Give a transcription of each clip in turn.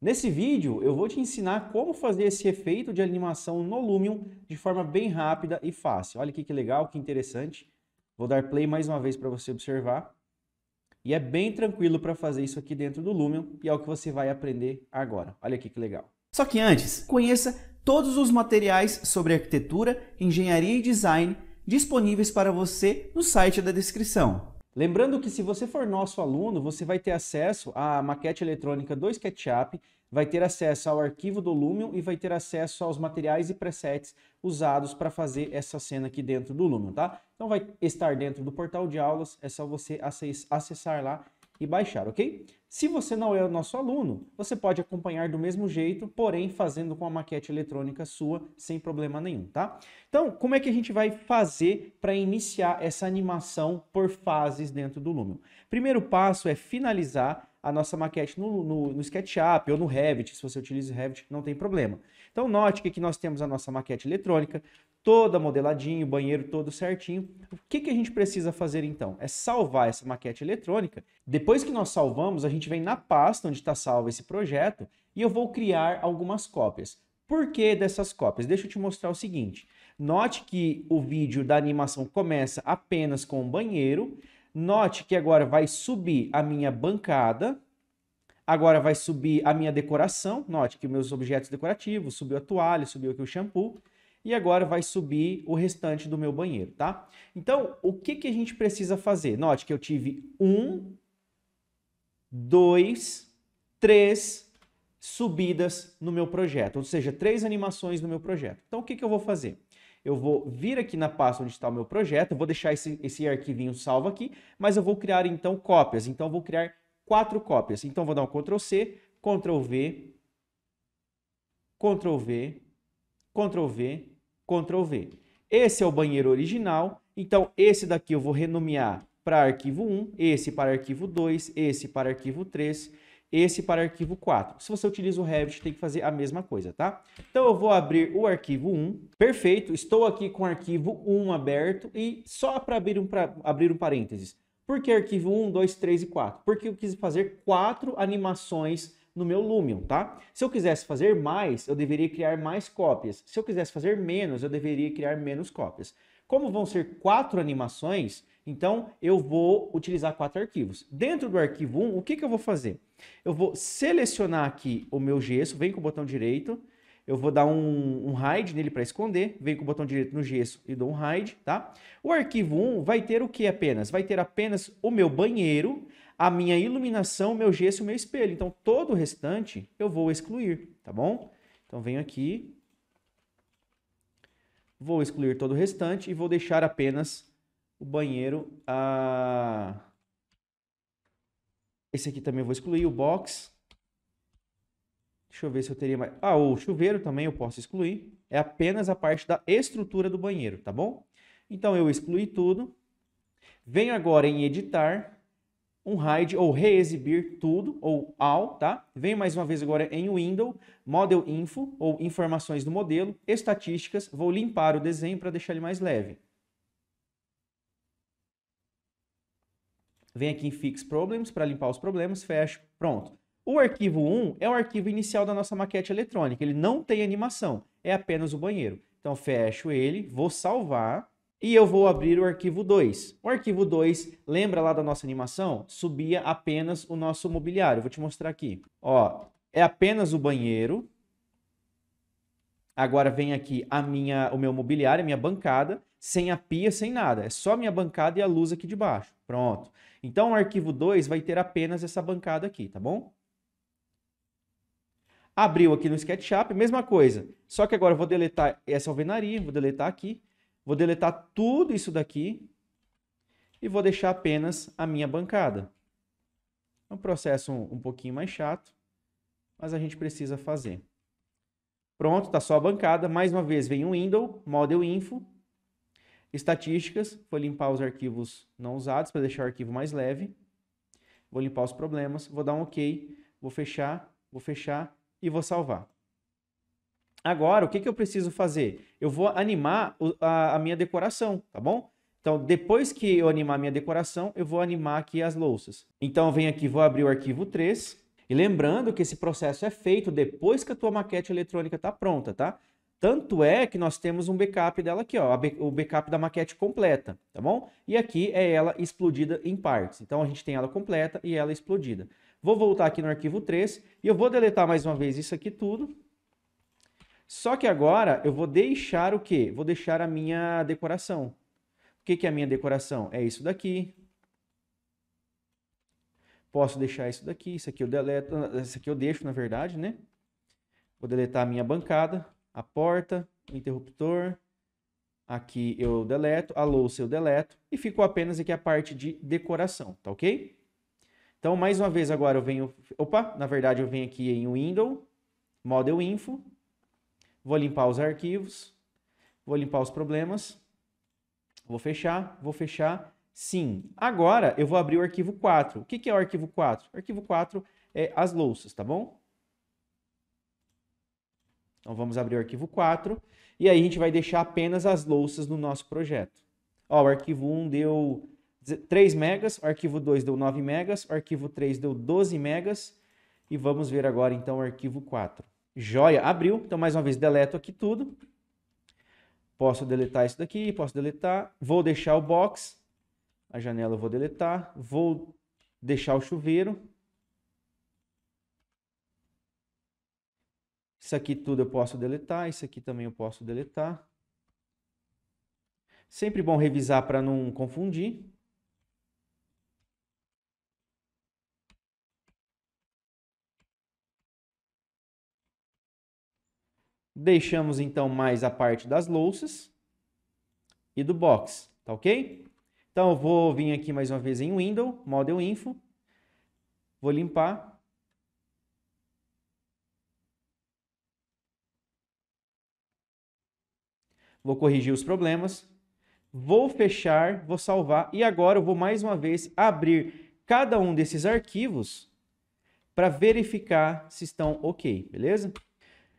Nesse vídeo eu vou te ensinar como fazer esse efeito de animação no Lumion de forma bem rápida e fácil. Olha aqui que legal, que interessante. Vou dar play mais uma vez para você observar. E é bem tranquilo para fazer isso aqui dentro do Lumion e é o que você vai aprender agora. Olha aqui que legal. Só que antes, conheça todos os materiais sobre arquitetura, engenharia e design disponíveis para você no site da descrição. Lembrando que se você for nosso aluno, você vai ter acesso à maquete eletrônica do SketchUp, vai ter acesso ao arquivo do Lumion e vai ter acesso aos materiais e presets usados para fazer essa cena aqui dentro do Lumion, tá? Então vai estar dentro do portal de aulas, é só você acessar lá e baixar, ok? Se você não é o nosso aluno, você pode acompanhar do mesmo jeito, porém fazendo com a maquete eletrônica sua sem problema nenhum, tá? Então, como é que a gente vai fazer para iniciar essa animação por fases dentro do Lumion? Primeiro passo é finalizar a nossa maquete no, no, no, SketchUp ou no Revit, se você utiliza o Revit, não tem problema. Então note que aqui nós temos a nossa maquete eletrônica, toda modeladinho, banheiro todo certinho. O que, que a gente precisa fazer então? É salvar essa maquete eletrônica. Depois que nós salvamos, a gente vem na pasta onde está salvo esse projeto e eu vou criar algumas cópias. Por que dessas cópias? Deixa eu te mostrar o seguinte. Note que o vídeo da animação começa apenas com o banheiro. Note que agora vai subir a minha bancada. Agora vai subir a minha decoração. Note que meus objetos decorativos, subiu a toalha, subiu aqui o shampoo e agora vai subir o restante do meu banheiro, tá? Então, o que, que a gente precisa fazer? Note que eu tive um, dois, três subidas no meu projeto, ou seja, três animações no meu projeto. Então, o que, que eu vou fazer? Eu vou vir aqui na pasta onde está o meu projeto, vou deixar esse, esse arquivinho salvo aqui, mas eu vou criar, então, cópias. Então, eu vou criar quatro cópias. Então, vou dar um Ctrl-C, Ctrl-V, Ctrl-V, Ctrl-V, Ctrl V. Esse é o banheiro original, então esse daqui eu vou renomear para arquivo 1, esse para arquivo 2, esse para arquivo 3, esse para arquivo 4. Se você utiliza o Revit, tem que fazer a mesma coisa, tá? Então eu vou abrir o arquivo 1. Perfeito, estou aqui com o arquivo 1 aberto e só para abrir, um, abrir um parênteses. Por que arquivo 1, 2, 3 e 4? Porque eu quis fazer quatro animações no meu Lumion, tá? Se eu quisesse fazer mais, eu deveria criar mais cópias. Se eu quisesse fazer menos, eu deveria criar menos cópias. Como vão ser quatro animações, então eu vou utilizar quatro arquivos. Dentro do arquivo 1, o que, que eu vou fazer? Eu vou selecionar aqui o meu gesso, vem com o botão direito, eu vou dar um, um hide nele para esconder, venho com o botão direito no gesso e dou um hide, tá? O arquivo 1 vai ter o que apenas? Vai ter apenas o meu banheiro, a minha iluminação, meu gesso o meu espelho. Então, todo o restante eu vou excluir, tá bom? Então, venho aqui, vou excluir todo o restante e vou deixar apenas o banheiro. A... Esse aqui também eu vou excluir, o box. Deixa eu ver se eu teria mais. Ah, o chuveiro também eu posso excluir. É apenas a parte da estrutura do banheiro, tá bom? Então eu excluí tudo. Venho agora em editar um hide ou reexibir tudo ou all, tá? Venho mais uma vez agora em window, model info ou informações do modelo, estatísticas, vou limpar o desenho para deixar ele mais leve. Venho aqui em fix problems para limpar os problemas, fecho, pronto. O arquivo 1 é o arquivo inicial da nossa maquete eletrônica, ele não tem animação, é apenas o banheiro. Então fecho ele, vou salvar, e eu vou abrir o arquivo 2. O arquivo 2, lembra lá da nossa animação? Subia apenas o nosso mobiliário. Vou te mostrar aqui. Ó, é apenas o banheiro. Agora vem aqui a minha, o meu mobiliário, a minha bancada, sem a pia, sem nada. É só a minha bancada e a luz aqui de baixo. Pronto. Então o arquivo 2 vai ter apenas essa bancada aqui, tá bom? Abriu aqui no SketchUp, mesma coisa. Só que agora eu vou deletar essa alvenaria, vou deletar aqui Vou deletar tudo isso daqui e vou deixar apenas a minha bancada. É um processo um, um pouquinho mais chato, mas a gente precisa fazer. Pronto, está só a bancada. Mais uma vez, vem o Window, Model Info, Estatísticas, vou limpar os arquivos não usados para deixar o arquivo mais leve. Vou limpar os problemas, vou dar um OK, vou fechar, vou fechar e vou salvar. Agora, o que, que eu preciso fazer? Eu vou animar a, a minha decoração, tá bom? Então, depois que eu animar a minha decoração, eu vou animar aqui as louças. Então, eu venho aqui, vou abrir o arquivo 3. E lembrando que esse processo é feito depois que a tua maquete eletrônica está pronta, tá? Tanto é que nós temos um backup dela aqui, ó, o backup da maquete completa, tá bom? E aqui é ela explodida em partes. Então, a gente tem ela completa e ela explodida. Vou voltar aqui no arquivo 3 e eu vou deletar mais uma vez isso aqui tudo. Só que agora eu vou deixar o quê? Vou deixar a minha decoração. O que, que é a minha decoração? É isso daqui. Posso deixar isso daqui, isso aqui eu deleto, isso aqui eu deixo, na verdade, né? Vou deletar a minha bancada, a porta, o interruptor. Aqui eu deleto, a louça eu deleto. E ficou apenas aqui a parte de decoração, tá ok? Então, mais uma vez agora eu venho... Opa, na verdade eu venho aqui em Window, Model Info Vou limpar os arquivos, vou limpar os problemas, vou fechar, vou fechar, sim. Agora eu vou abrir o arquivo 4. O que, é o arquivo 4? O arquivo 4 é as louças, tá bom? Então vamos abrir o arquivo 4 e aí a gente vai deixar apenas as louças no nosso projeto. Ó, o arquivo 1 deu 3 megas, o arquivo 2 deu 9 megas, o arquivo 3 deu 12 megas e vamos ver agora então o arquivo 4. Joia, abriu. Então, mais uma vez, deleto aqui tudo. Posso deletar isso daqui, posso deletar. Vou deixar o box. A janela eu vou deletar. Vou deixar o chuveiro. Isso aqui tudo eu posso deletar, isso aqui também eu posso deletar. Sempre bom revisar para não confundir. Deixamos então mais a parte das louças e do box, tá ok? Então eu vou vir aqui mais uma vez em Window, Model Info, vou limpar. Vou corrigir os problemas, vou fechar, vou salvar e agora eu vou mais uma vez abrir cada um desses arquivos para verificar se estão ok, beleza?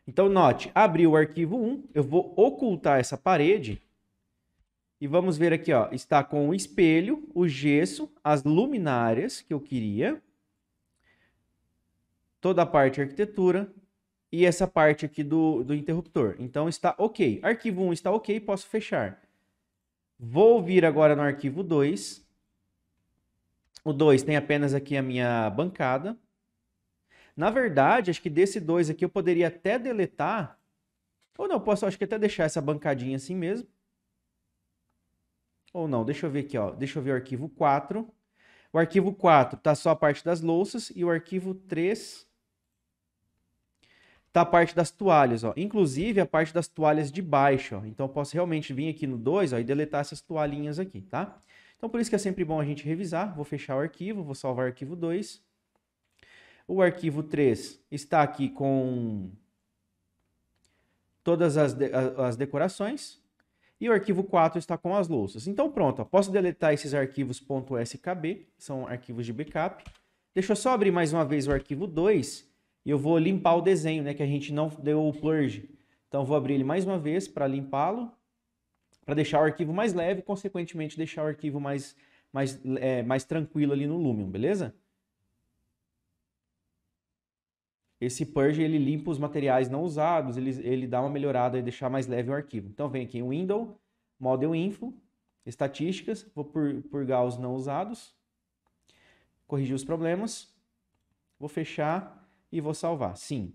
Então, note, abri o arquivo 1, eu vou ocultar essa parede e vamos ver aqui, ó, está com o espelho, o gesso, as luminárias que eu queria, toda a parte arquitetura e essa parte aqui do, do interruptor. Então está ok. Arquivo 1 está ok, posso fechar. Vou vir agora no arquivo 2. O 2 tem apenas aqui a minha bancada. Na verdade, acho que desse 2 aqui eu poderia até deletar. Ou não, posso acho que até deixar essa bancadinha assim mesmo. Ou não, deixa eu ver aqui, ó. Deixa eu ver o arquivo 4. O arquivo 4 tá só a parte das louças e o arquivo 3 tá a parte das toalhas, ó. Inclusive a parte das toalhas de baixo, ó. Então eu posso realmente vir aqui no 2, ó, e deletar essas toalhinhas aqui, tá? Então por isso que é sempre bom a gente revisar. Vou fechar o arquivo, vou salvar o arquivo 2. O arquivo 3 está aqui com todas as, de as decorações. E o arquivo 4 está com as louças. Então pronto, ó, posso deletar esses arquivos .skb, são arquivos de backup. Deixa eu só abrir mais uma vez o arquivo 2 e eu vou limpar o desenho, né, que a gente não deu o purge. Então vou abrir ele mais uma vez para limpá-lo, para deixar o arquivo mais leve, consequentemente deixar o arquivo mais, mais, é, mais tranquilo ali no Lumion, beleza? Esse purge ele limpa os materiais não usados, ele, ele dá uma melhorada e deixar mais leve o arquivo. Então vem aqui em Window, Model Info, Estatísticas, vou pur, purgar os não usados, corrigir os problemas, vou fechar e vou salvar. Sim.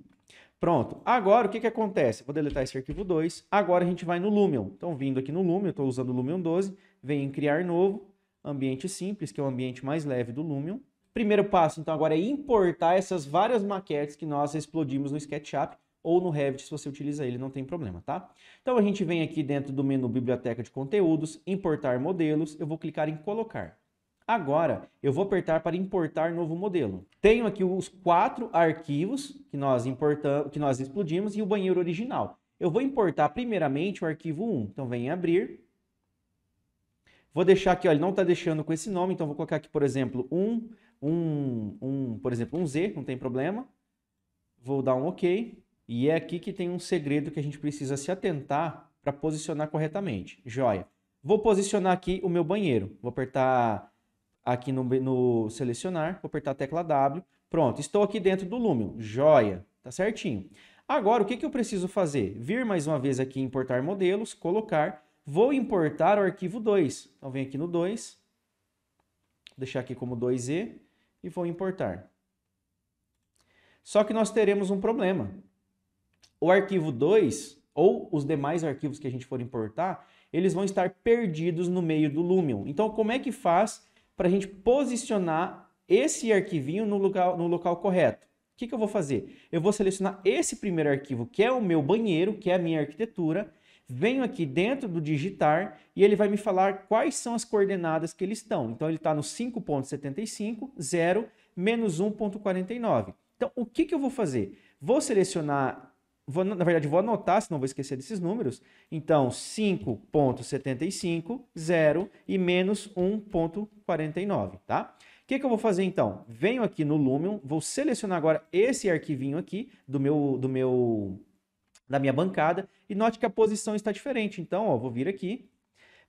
Pronto. Agora o que, que acontece? Vou deletar esse arquivo 2. Agora a gente vai no Lumion. Então vindo aqui no Lumion, estou usando o Lumion 12, vem em Criar Novo, Ambiente Simples, que é o ambiente mais leve do Lumion. Primeiro passo, então, agora é importar essas várias maquetes que nós explodimos no SketchUp ou no Revit, se você utiliza ele, não tem problema, tá? Então a gente vem aqui dentro do menu Biblioteca de Conteúdos, Importar Modelos, eu vou clicar em Colocar. Agora, eu vou apertar para importar novo modelo. Tenho aqui os quatro arquivos que nós, importamos, que nós explodimos e o banheiro original. Eu vou importar primeiramente o arquivo 1. Então, vem abrir. Vou deixar aqui, ele não está deixando com esse nome, então vou colocar aqui, por exemplo, 1, um, um, por exemplo, um Z, não tem problema. Vou dar um OK. E é aqui que tem um segredo que a gente precisa se atentar para posicionar corretamente. Joia. Vou posicionar aqui o meu banheiro. Vou apertar aqui no, no selecionar, vou apertar a tecla W. Pronto, estou aqui dentro do Lumion. Joia, tá certinho. Agora, o que, que eu preciso fazer? Vir mais uma vez aqui importar modelos, colocar. Vou importar o arquivo 2. Então, vem aqui no 2. Deixar aqui como 2E e vou importar. Só que nós teremos um problema. O arquivo 2 ou os demais arquivos que a gente for importar, eles vão estar perdidos no meio do Lumion. Então, como é que faz para a gente posicionar esse arquivinho no local, no local correto? O que, que eu vou fazer? Eu vou selecionar esse primeiro arquivo, que é o meu banheiro, que é a minha arquitetura, venho aqui dentro do digitar e ele vai me falar quais são as coordenadas que eles estão. Então ele está no 5.75, 0, menos 1.49. Então o que, que eu vou fazer? Vou selecionar, vou, na verdade vou anotar, senão vou esquecer desses números. Então 5.75, 0 e menos 1.49, tá? O que, que eu vou fazer então? Venho aqui no Lumion, vou selecionar agora esse arquivinho aqui do meu, do meu da minha bancada. E note que a posição está diferente. Então, ó, vou vir aqui.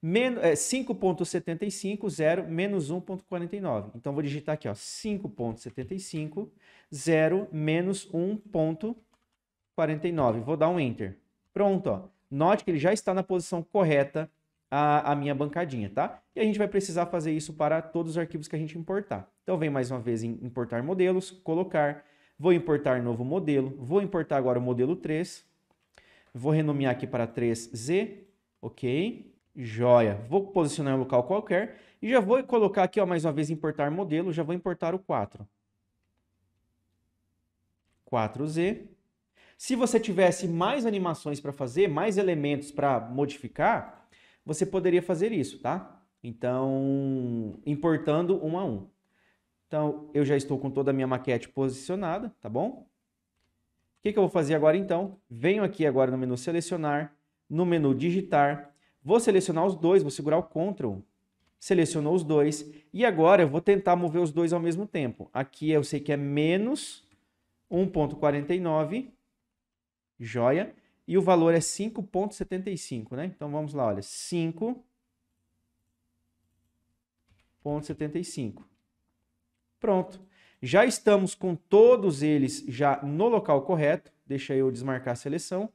5.75, 0, é, menos 1.49. Então, vou digitar aqui, ó, 5.75, 0, menos 1.49. Vou dar um Enter. Pronto, ó. Note que ele já está na posição correta a, a, minha bancadinha, tá? E a gente vai precisar fazer isso para todos os arquivos que a gente importar. Então, vem mais uma vez em importar modelos, colocar, vou importar novo modelo, vou importar agora o modelo 3, Vou renomear aqui para 3Z, ok? Joia. Vou posicionar em um local qualquer e já vou colocar aqui, ó, mais uma vez, importar modelo, já vou importar o 4. 4Z. Se você tivesse mais animações para fazer, mais elementos para modificar, você poderia fazer isso, tá? Então, importando um a um. Então, eu já estou com toda a minha maquete posicionada, tá bom? que, que eu vou fazer agora então? Venho aqui agora no menu selecionar, no menu digitar, vou selecionar os dois, vou segurar o Ctrl, selecionou os dois, e agora eu vou tentar mover os dois ao mesmo tempo. Aqui eu sei que é menos 1.49, joia, e o valor é 5.75, né? Então vamos lá, olha, 5.75. Pronto. Já estamos com todos eles já no local correto. Deixa eu desmarcar a seleção.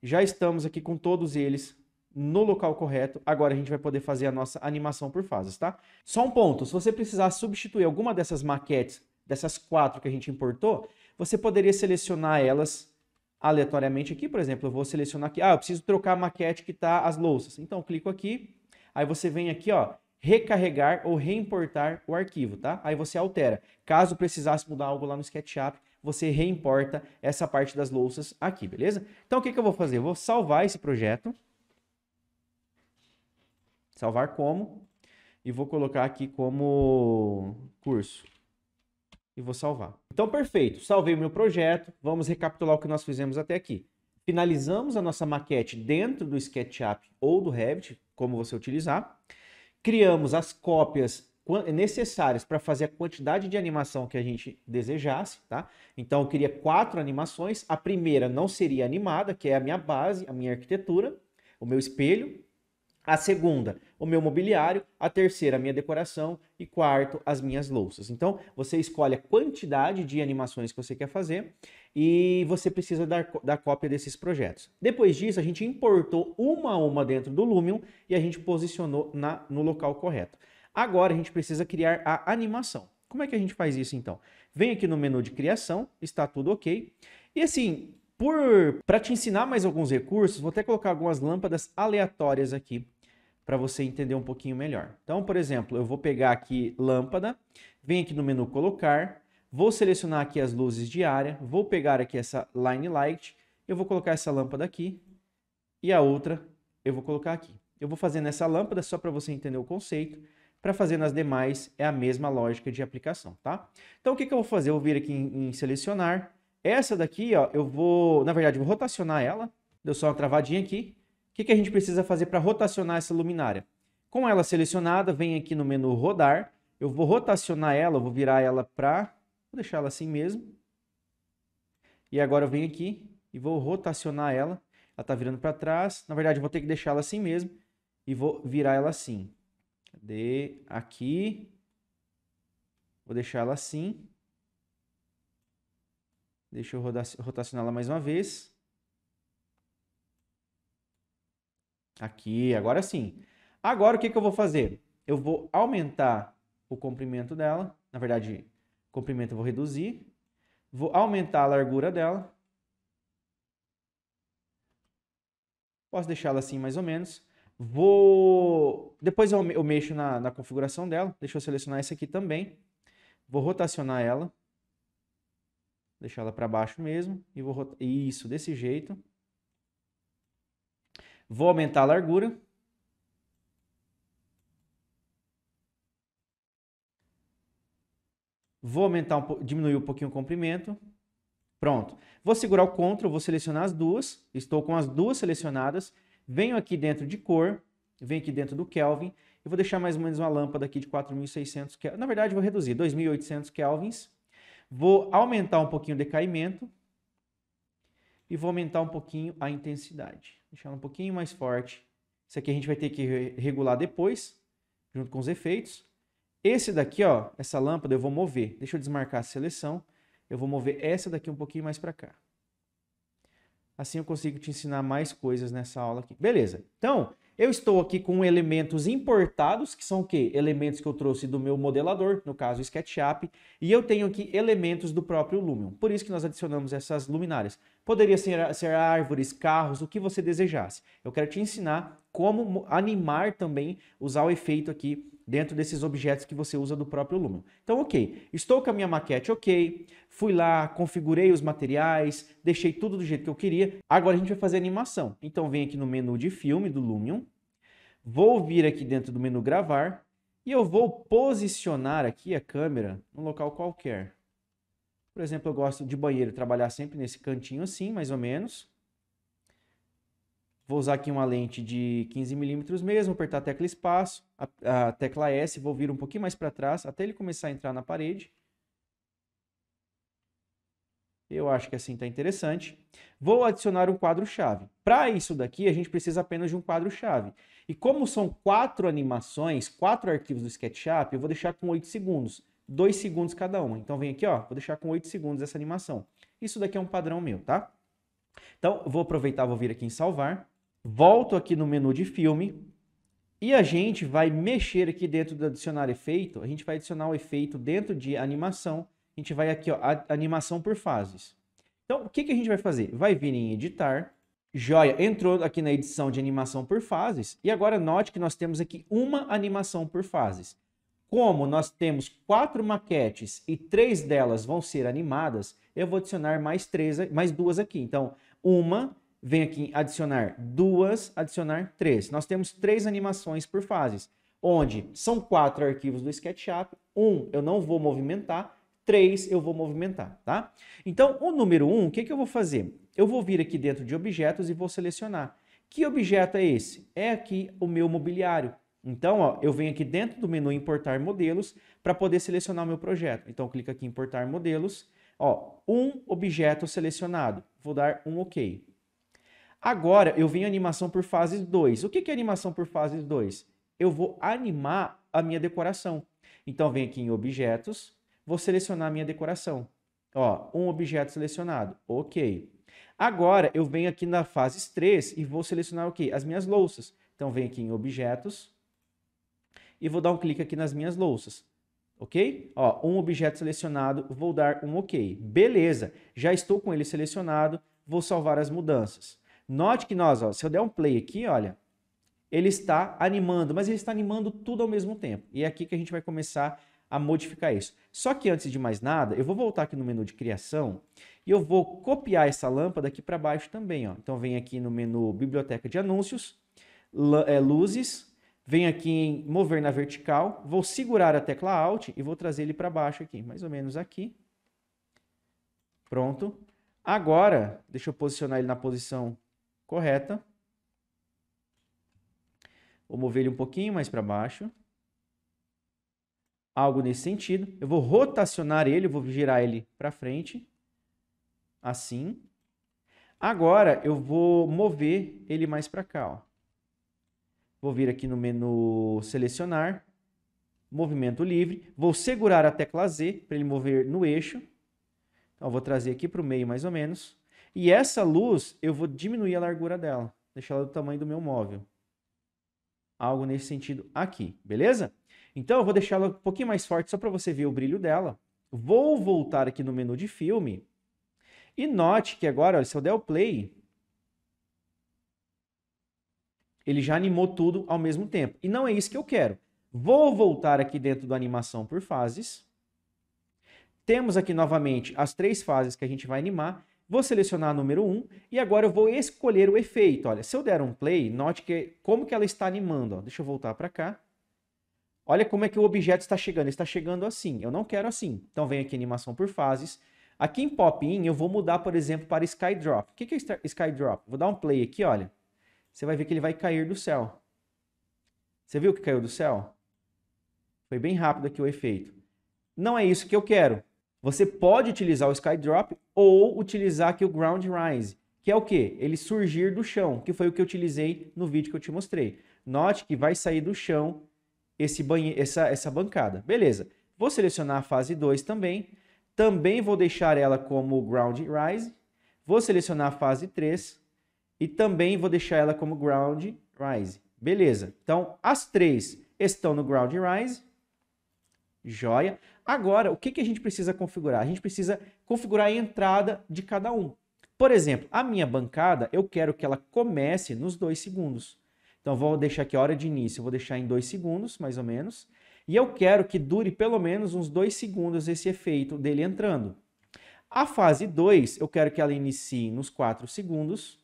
Já estamos aqui com todos eles no local correto. Agora a gente vai poder fazer a nossa animação por fases, tá? Só um ponto, se você precisar substituir alguma dessas maquetes, dessas quatro que a gente importou, você poderia selecionar elas aleatoriamente aqui, por exemplo, eu vou selecionar aqui, ah, eu preciso trocar a maquete que está as louças. Então clico aqui, aí você vem aqui, ó, recarregar ou reimportar o arquivo, tá? Aí você altera. Caso precisasse mudar algo lá no SketchUp, você reimporta essa parte das louças aqui, beleza? Então o que, que eu vou fazer? Eu vou salvar esse projeto. Salvar como? E vou colocar aqui como curso. E vou salvar. Então, perfeito. Salvei o meu projeto. Vamos recapitular o que nós fizemos até aqui. Finalizamos a nossa maquete dentro do SketchUp ou do Revit, como você utilizar criamos as cópias necessárias para fazer a quantidade de animação que a gente desejasse, tá? Então eu queria quatro animações. A primeira não seria animada, que é a minha base, a minha arquitetura, o meu espelho. A segunda, o meu mobiliário. A terceira, a minha decoração. E quarto, as minhas louças. Então você escolhe a quantidade de animações que você quer fazer e você precisa dar, da cópia desses projetos. Depois disso, a gente importou uma a uma dentro do Lumion e a gente posicionou na, no local correto. Agora a gente precisa criar a animação. Como é que a gente faz isso então? Vem aqui no menu de criação, está tudo ok. E assim, para te ensinar mais alguns recursos, vou até colocar algumas lâmpadas aleatórias aqui para você entender um pouquinho melhor. Então, por exemplo, eu vou pegar aqui lâmpada, venho aqui no menu colocar, Vou selecionar aqui as luzes de área, vou pegar aqui essa Line Light, eu vou colocar essa lâmpada aqui e a outra eu vou colocar aqui. Eu vou fazer nessa lâmpada só para você entender o conceito. Para fazer nas demais é a mesma lógica de aplicação, tá? Então o que, que eu vou fazer? Eu vou vir aqui em, em selecionar. Essa daqui, ó, eu vou, na verdade, vou rotacionar ela. Deu só uma travadinha aqui. O que, que a gente precisa fazer para rotacionar essa luminária? Com ela selecionada, vem aqui no menu rodar. Eu vou rotacionar ela, eu vou virar ela para Vou deixar ela assim mesmo. E agora eu venho aqui e vou rotacionar ela. Ela está virando para trás. Na verdade, eu vou ter que deixar ela assim mesmo. E vou virar ela assim. Cadê? Aqui. Vou deixar ela assim. Deixa eu rotacionar ela mais uma vez. Aqui, agora sim. Agora o que, que eu vou fazer? Eu vou aumentar o comprimento dela. Na verdade, comprimento eu vou reduzir, vou aumentar a largura dela. Posso deixá-la assim mais ou menos. Vou... Depois eu, eu mexo na, na configuração dela. Deixa eu selecionar essa aqui também. Vou rotacionar ela. Deixar ela para baixo mesmo. E vou rot... Isso, desse jeito. Vou aumentar a largura. Vou aumentar um, diminuir um pouquinho o comprimento. Pronto. Vou segurar o Ctrl, vou selecionar as duas. Estou com as duas selecionadas. Venho aqui dentro de cor, venho aqui dentro do Kelvin. Eu vou deixar mais ou menos uma lâmpada aqui de 4.600 Kelvin. Na verdade, vou reduzir 2.800 Kelvins. Vou aumentar um pouquinho o decaimento. E vou aumentar um pouquinho a intensidade. Deixar ela um pouquinho mais forte. Isso aqui a gente vai ter que regular depois, junto com os efeitos. Esse daqui, ó, essa lâmpada eu vou mover. Deixa eu desmarcar a seleção. Eu vou mover essa daqui um pouquinho mais para cá. Assim eu consigo te ensinar mais coisas nessa aula aqui. Beleza. Então, eu estou aqui com elementos importados, que são o quê? Elementos que eu trouxe do meu modelador, no caso o SketchUp, e eu tenho aqui elementos do próprio Lumion. Por isso que nós adicionamos essas luminárias. Poderia ser, ser árvores, carros, o que você desejasse. Eu quero te ensinar como animar também, usar o efeito aqui dentro desses objetos que você usa do próprio Lumen. Então, ok, estou com a minha maquete ok, fui lá, configurei os materiais, deixei tudo do jeito que eu queria. Agora a gente vai fazer animação. Então, vem aqui no menu de filme do Lumion, vou vir aqui dentro do menu gravar e eu vou posicionar aqui a câmera num local qualquer. Por exemplo, eu gosto de banheiro, trabalhar sempre nesse cantinho assim, mais ou menos. Vou usar aqui uma lente de 15mm mesmo, apertar a tecla espaço, a, a tecla S, vou vir um pouquinho mais para trás até ele começar a entrar na parede. Eu acho que assim está interessante. Vou adicionar um quadro-chave. Para isso daqui, a gente precisa apenas de um quadro-chave. E como são quatro animações, quatro arquivos do SketchUp, eu vou deixar com 8 segundos. 2 segundos cada uma. Então vem aqui, ó, vou deixar com 8 segundos essa animação. Isso daqui é um padrão meu, tá? Então, vou aproveitar, vou vir aqui em salvar volto aqui no menu de filme e a gente vai mexer aqui dentro do adicionar efeito, a gente vai adicionar o um efeito dentro de animação, a gente vai aqui, ó, animação por fases. Então, o que, que a gente vai fazer? Vai vir em editar, joia, entrou aqui na edição de animação por fases, e agora note que nós temos aqui uma animação por fases. Como nós temos quatro maquetes e três delas vão ser animadas, eu vou adicionar mais, três, mais duas aqui. Então, uma Vem aqui adicionar duas, adicionar três. Nós temos três animações por fases, onde são quatro arquivos do SketchUp. Um eu não vou movimentar, três eu vou movimentar, tá? Então, o número um, o que, que eu vou fazer? Eu vou vir aqui dentro de objetos e vou selecionar. Que objeto é esse? É aqui o meu mobiliário. Então, ó, eu venho aqui dentro do menu importar modelos para poder selecionar o meu projeto. Então, clica aqui em importar modelos. Ó, um objeto selecionado. Vou dar um OK. Agora eu venho animação por fases 2. O que é animação por fases 2? Eu vou animar a minha decoração. Então vem aqui em objetos, vou selecionar a minha decoração. Ó, um objeto selecionado. OK. Agora eu venho aqui na fase 3 e vou selecionar o quê? As minhas louças. Então venho aqui em objetos e vou dar um clique aqui nas minhas louças. Ok? Ó, um objeto selecionado, vou dar um OK. Beleza, já estou com ele selecionado, vou salvar as mudanças. Note que nós, ó, se eu der um play aqui, olha, ele está animando, mas ele está animando tudo ao mesmo tempo. E é aqui que a gente vai começar a modificar isso. Só que antes de mais nada, eu vou voltar aqui no menu de criação e eu vou copiar essa lâmpada aqui para baixo também. Ó. Então vem aqui no menu biblioteca de anúncios, é, luzes, vem aqui em mover na vertical, vou segurar a tecla Alt e vou trazer ele para baixo aqui, mais ou menos aqui. Pronto. Agora, deixa eu posicionar ele na posição correta. Vou mover ele um pouquinho mais para baixo. Algo nesse sentido. Eu vou rotacionar ele, vou girar ele para frente. Assim. Agora eu vou mover ele mais para cá. Ó. Vou vir aqui no menu selecionar, movimento livre. Vou segurar a tecla Z para ele mover no eixo. Então, eu vou trazer aqui para o meio mais ou menos. E essa luz, eu vou diminuir a largura dela, deixar ela do tamanho do meu móvel. Algo nesse sentido aqui, beleza? Então eu vou deixar ela um pouquinho mais forte só para você ver o brilho dela. Vou voltar aqui no menu de filme. E note que agora, olha, se eu der o play, ele já animou tudo ao mesmo tempo. E não é isso que eu quero. Vou voltar aqui dentro da animação por fases. Temos aqui novamente as três fases que a gente vai animar. Vou selecionar a número 1 e agora eu vou escolher o efeito. Olha, se eu der um play, note que, como que ela está animando. Ó. Deixa eu voltar para cá. Olha como é que o objeto está chegando. Ele está chegando assim. Eu não quero assim. Então vem aqui animação por fases. Aqui em pop-in eu vou mudar, por exemplo, para sky drop. O que é sky drop? Vou dar um play aqui, olha. Você vai ver que ele vai cair do céu. Você viu que caiu do céu? Foi bem rápido aqui o efeito. Não é isso que eu quero. Você pode utilizar o Skydrop ou utilizar aqui o Ground Rise, que é o que? Ele surgir do chão, que foi o que eu utilizei no vídeo que eu te mostrei. Note que vai sair do chão esse banhe... essa, essa bancada. Beleza. Vou selecionar a fase 2 também. Também vou deixar ela como Ground Rise. Vou selecionar a fase 3 e também vou deixar ela como Ground Rise. Beleza. Então, as três estão no Ground Rise Joia? Agora, o que, que a gente precisa configurar? A gente precisa configurar a entrada de cada um. Por exemplo, a minha bancada, eu quero que ela comece nos dois segundos. Então, vou deixar aqui a hora de início, vou deixar em dois segundos, mais ou menos. E eu quero que dure pelo menos uns dois segundos esse efeito dele entrando. A fase 2, eu quero que ela inicie nos 4 segundos.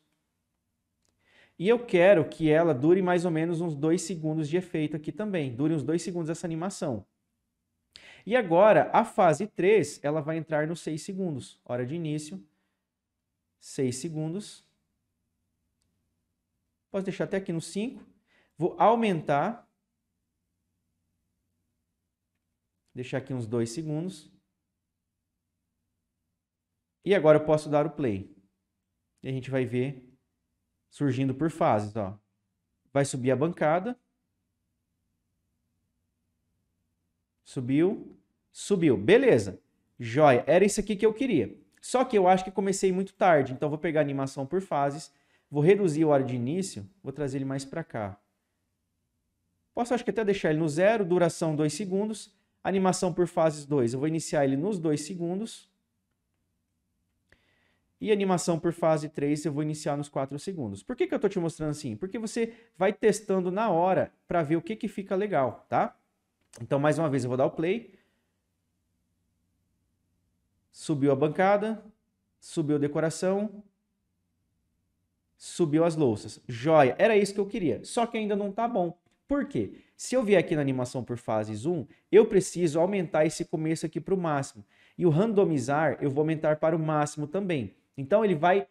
E eu quero que ela dure mais ou menos uns 2 segundos de efeito aqui também. Dure uns 2 segundos essa animação. E agora, a fase 3, ela vai entrar nos 6 segundos. Hora de início, 6 segundos. Posso deixar até aqui no 5. Vou aumentar. Deixar aqui uns 2 segundos. E agora eu posso dar o play. E a gente vai ver surgindo por fases. Ó. Vai subir a bancada. Subiu. Subiu. Beleza. Joia. Era isso aqui que eu queria. Só que eu acho que comecei muito tarde, então vou pegar a animação por fases, vou reduzir a hora de início, vou trazer ele mais para cá. Posso acho que até deixar ele no zero, duração 2 segundos, animação por fases 2, eu vou iniciar ele nos 2 segundos. E animação por fase 3 eu vou iniciar nos 4 segundos. Por que, que eu estou te mostrando assim? Porque você vai testando na hora para ver o que, que fica legal, tá? Então, mais uma vez, eu vou dar o play. Subiu a bancada, subiu a decoração, subiu as louças. Joia, era isso que eu queria. Só que ainda não tá bom. Por quê? Se eu vier aqui na animação por fase zoom, eu preciso aumentar esse começo aqui para o máximo. E o randomizar eu vou aumentar para o máximo também. Então ele vai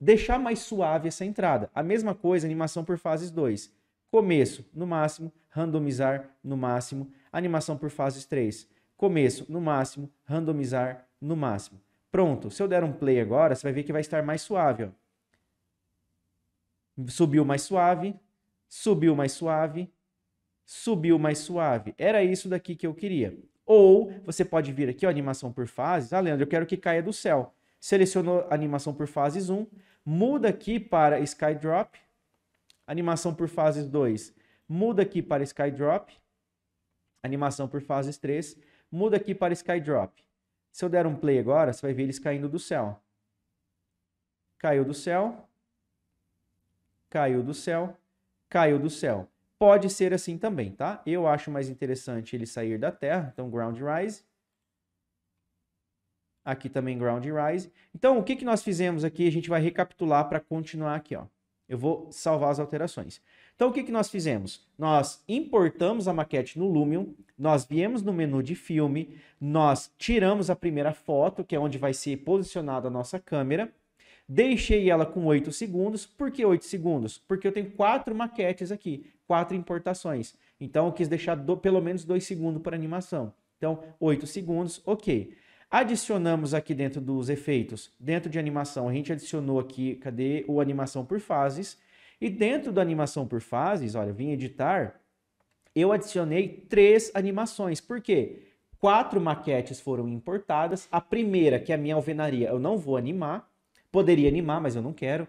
deixar mais suave essa entrada. A mesma coisa, animação por fases 2. Começo no máximo, randomizar no máximo. Animação por fases 3. Começo no máximo, randomizar no máximo. Pronto, se eu der um play agora, você vai ver que vai estar mais suave. Ó. Subiu mais suave, subiu mais suave, subiu mais suave. Era isso daqui que eu queria. Ou você pode vir aqui, ó, animação por fases. Ah, Leandro, eu quero que caia do céu. Selecionou animação por fases 1, muda aqui para Skydrop. Animação por fases 2, muda aqui para Skydrop. Animação por fases 3, muda aqui para Skydrop. Se eu der um play agora, você vai ver eles caindo do céu. Caiu do céu. Caiu do céu. Caiu do céu. Pode ser assim também, tá? Eu acho mais interessante ele sair da terra, então ground rise. Aqui também ground rise. Então, o que, que nós fizemos aqui? A gente vai recapitular para continuar aqui, ó. Eu vou salvar as alterações. Então, o que, que nós fizemos? Nós importamos a maquete no Lumion, nós viemos no menu de filme, nós tiramos a primeira foto, que é onde vai ser posicionada a nossa câmera, deixei ela com 8 segundos. Por que 8 segundos? Porque eu tenho quatro maquetes aqui, quatro importações. Então, eu quis deixar do, pelo menos 2 segundos para animação. Então, 8 segundos, ok. Adicionamos aqui dentro dos efeitos, dentro de animação, a gente adicionou aqui, cadê o animação por fases, e dentro da animação por fases, olha, vim editar, eu adicionei três animações. Por quê? Quatro maquetes foram importadas. A primeira, que é a minha alvenaria, eu não vou animar. Poderia animar, mas eu não quero.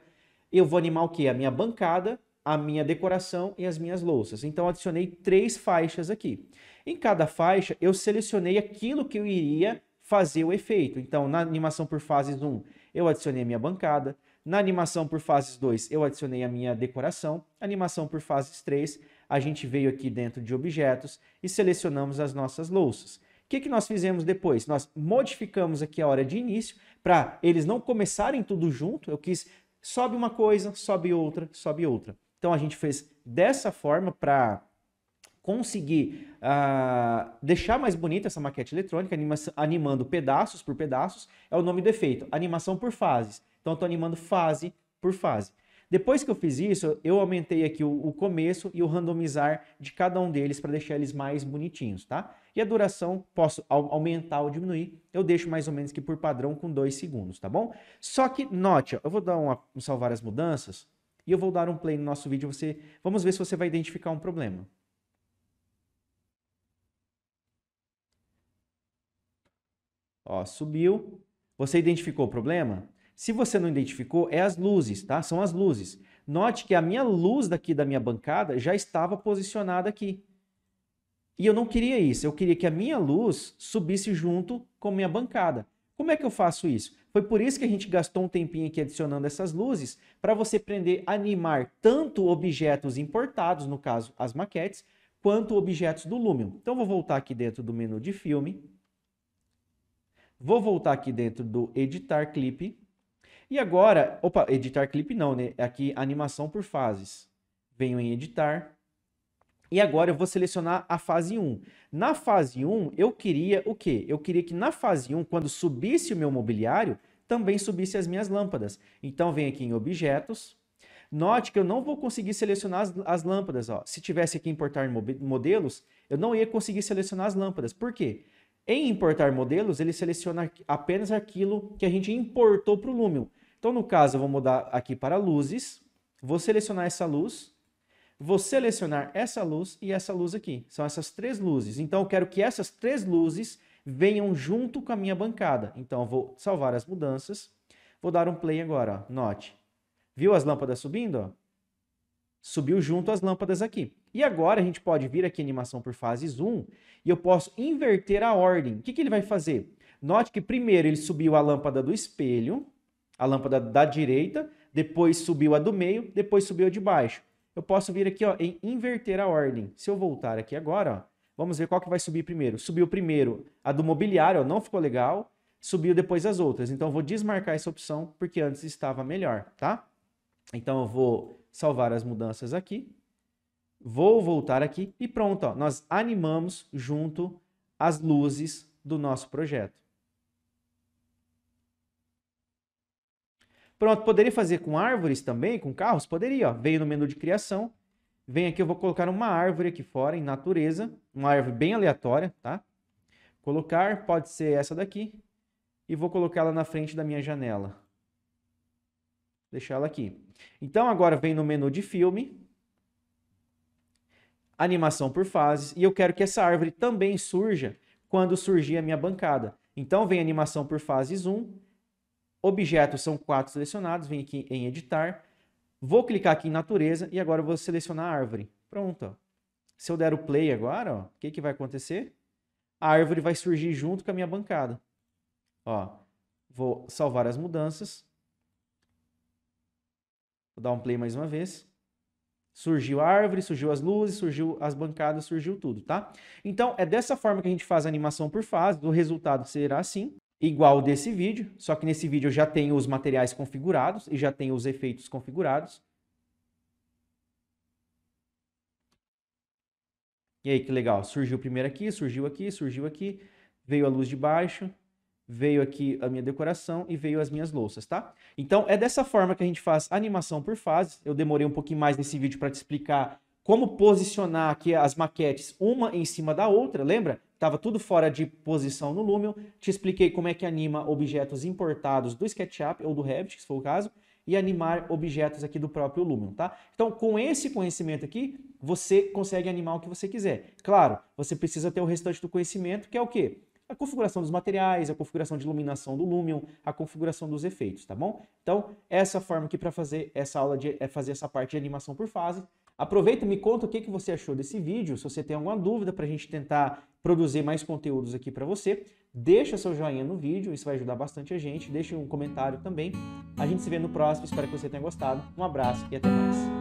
Eu vou animar o quê? A minha bancada, a minha decoração e as minhas louças. Então, adicionei três faixas aqui. Em cada faixa, eu selecionei aquilo que eu iria fazer o efeito. Então, na animação por fases 1, eu adicionei a minha bancada. Na animação por fases 2, eu adicionei a minha decoração. Animação por fases 3, a gente veio aqui dentro de objetos e selecionamos as nossas louças. O que, que nós fizemos depois? Nós modificamos aqui a hora de início para eles não começarem tudo junto. Eu quis sobe uma coisa, sobe outra, sobe outra. Então a gente fez dessa forma para conseguir uh, deixar mais bonita essa maquete eletrônica, animando pedaços por pedaços, é o nome do efeito, animação por fases. Então eu tô animando fase por fase. Depois que eu fiz isso, eu aumentei aqui o, o começo e o randomizar de cada um deles para deixar eles mais bonitinhos, tá? E a duração, posso aumentar ou diminuir, eu deixo mais ou menos que por padrão com 2 segundos, tá bom? Só que, note, ó, eu vou dar uma, um salvar as mudanças e eu vou dar um play no nosso vídeo. Você, vamos ver se você vai identificar um problema. Ó, subiu. Você identificou o problema? Se você não identificou, é as luzes, tá? São as luzes. Note que a minha luz daqui da minha bancada já estava posicionada aqui. E eu não queria isso, eu queria que a minha luz subisse junto com a minha bancada. Como é que eu faço isso? Foi por isso que a gente gastou um tempinho aqui adicionando essas luzes, para você aprender a animar tanto objetos importados, no caso as maquetes, quanto objetos do Lumion. Então vou voltar aqui dentro do menu de filme, vou voltar aqui dentro do editar clipe, e agora, opa, editar clipe não, né? Aqui animação por fases. Venho em editar. E agora eu vou selecionar a fase 1. Na fase 1, eu queria o quê? Eu queria que na fase 1, quando subisse o meu mobiliário, também subisse as minhas lâmpadas. Então, venho aqui em objetos. Note que eu não vou conseguir selecionar as, as lâmpadas. Ó. Se tivesse aqui importar modelos, eu não ia conseguir selecionar as lâmpadas. Por quê? Em importar modelos, ele seleciona apenas aquilo que a gente importou para o Lumion. Então, no caso, eu vou mudar aqui para luzes, vou selecionar essa luz, vou selecionar essa luz e essa luz aqui. São essas três luzes. Então, eu quero que essas três luzes venham junto com a minha bancada. Então, eu vou salvar as mudanças. Vou dar um play agora. Ó. Note. Viu as lâmpadas subindo? Ó? Subiu junto as lâmpadas aqui. E agora a gente pode vir aqui em animação por fase zoom e eu posso inverter a ordem. O que, que ele vai fazer? Note que primeiro ele subiu a lâmpada do espelho, a lâmpada da direita, depois subiu a do meio, depois subiu a de baixo. Eu posso vir aqui ó, em inverter a ordem. Se eu voltar aqui agora, ó, vamos ver qual que vai subir primeiro. Subiu primeiro a do mobiliário, ó, não ficou legal, subiu depois as outras. Então, eu vou desmarcar essa opção porque antes estava melhor, tá? Então, eu vou salvar as mudanças aqui, vou voltar aqui e pronto, ó, nós animamos junto as luzes do nosso projeto. Pronto, poderia fazer com árvores também, com carros? Poderia, ó. Veio no menu de criação. Vem aqui, eu vou colocar uma árvore aqui fora, em natureza. Uma árvore bem aleatória, tá? Colocar, pode ser essa daqui. E vou colocá-la na frente da minha janela. Deixar ela aqui. Então, agora vem no menu de filme. Animação por fases. E eu quero que essa árvore também surja quando surgir a minha bancada. Então, vem animação por fases 1 Objetos são quatro selecionados, vem aqui em editar. Vou clicar aqui em natureza e agora vou selecionar a árvore. Pronto. Ó. Se eu der o play agora, o que, que vai acontecer? A árvore vai surgir junto com a minha bancada. Ó, vou salvar as mudanças. Vou dar um play mais uma vez. Surgiu a árvore, surgiu as luzes, surgiu as bancadas, surgiu tudo, tá? Então, é dessa forma que a gente faz a animação por fase. O resultado será assim igual desse vídeo, só que nesse vídeo eu já tenho os materiais configurados e já tenho os efeitos configurados. E aí, que legal, surgiu primeiro aqui, surgiu aqui, surgiu aqui, veio a luz de baixo, veio aqui a minha decoração e veio as minhas louças, tá? Então, é dessa forma que a gente faz animação por fases. Eu demorei um pouquinho mais nesse vídeo para te explicar como posicionar aqui as maquetes uma em cima da outra, lembra? estava tudo fora de posição no Lumion. Te expliquei como é que anima objetos importados do SketchUp ou do Revit, se for o caso, e animar objetos aqui do próprio Lumion, tá? Então, com esse conhecimento aqui, você consegue animar o que você quiser. Claro, você precisa ter o restante do conhecimento, que é o quê? A configuração dos materiais, a configuração de iluminação do Lumion, a configuração dos efeitos, tá bom? Então, essa forma aqui para fazer essa aula de é fazer essa parte de animação por fase. Aproveita e me conta o que, que você achou desse vídeo. Se você tem alguma dúvida para a gente tentar produzir mais conteúdos aqui para você, deixa seu joinha no vídeo, isso vai ajudar bastante a gente. Deixa um comentário também. A gente se vê no próximo, espero que você tenha gostado. Um abraço e até mais.